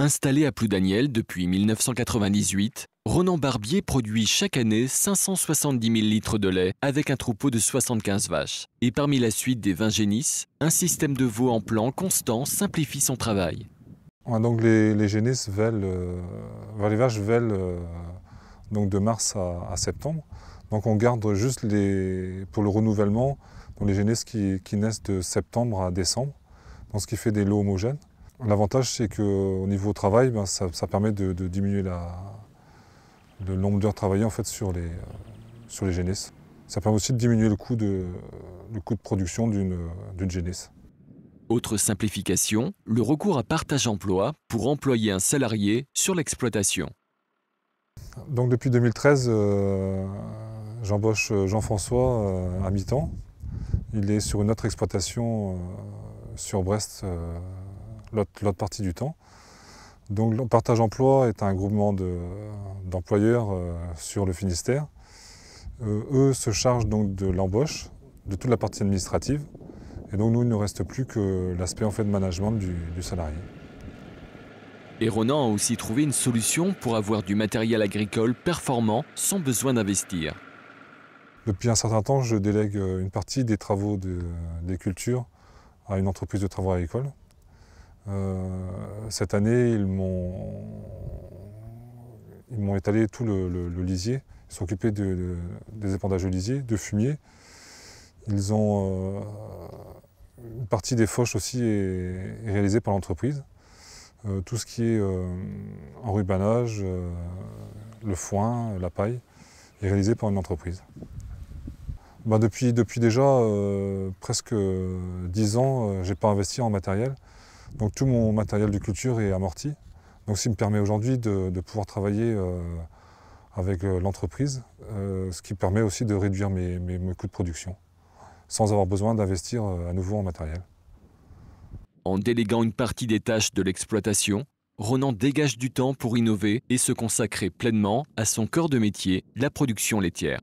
Installé à Ploudaniel depuis 1998, Ronan Barbier produit chaque année 570 000 litres de lait avec un troupeau de 75 vaches. Et parmi la suite des 20 génisses, un système de veaux en plan constant simplifie son travail. Donc les, génisses veulent, euh, les vaches veulent euh, donc de mars à, septembre. Donc on garde juste les, pour le renouvellement les génisses qui, naissent de septembre à décembre, dans ce qui fait des lots homogènes. L'avantage, c'est qu'au niveau travail, ben, ça, permet de, diminuer la, le nombre d'heures travaillées en fait, sur les, euh, sur les génisses. Ça permet aussi de diminuer le coût de, le coût de production d'une génisse. Euh, autre simplification, le recours à partage emploi pour employer un salarié sur l'exploitation. Donc depuis 2013, euh, j'embauche Jean-François à mi-temps. Il est sur une autre exploitation sur Brest l'autre partie du temps. Donc le Partage Emploi est un groupement d'employeurs euh, sur le Finistère. Euh, eux se chargent donc de l'embauche, de toute la partie administrative. Et donc nous, il ne reste plus que l'aspect en fait de management du, salarié. Et Ronan a aussi trouvé une solution pour avoir du matériel agricole performant sans besoin d'investir. Depuis un certain temps, je délègue euh, une partie des travaux de, des cultures à une entreprise de travaux agricoles euh, cette année, ils m'ont étalé tout le, lisier. Ils sont occupés des épandages de lisier, de fumier. Ils ont euh, une partie des fauches aussi est, réalisée par l'entreprise. Euh, tout ce qui est en rubanage, le foin, la paille, est réalisé par une entreprise. Bah, depuis, déjà presque dix ans, je n'ai pas investi en matériel. Donc tout mon matériel de culture est amorti. Donc ce qui me permet aujourd'hui de, pouvoir travailler euh, avec euh, l'entreprise, euh, ce qui permet aussi de réduire mes, coûts de production, sans avoir besoin d'investir à nouveau en matériel. En déléguant une partie des tâches de l'exploitation, Ronan dégage du temps pour innover et se consacrer pleinement à son cœur de métier, la production laitière.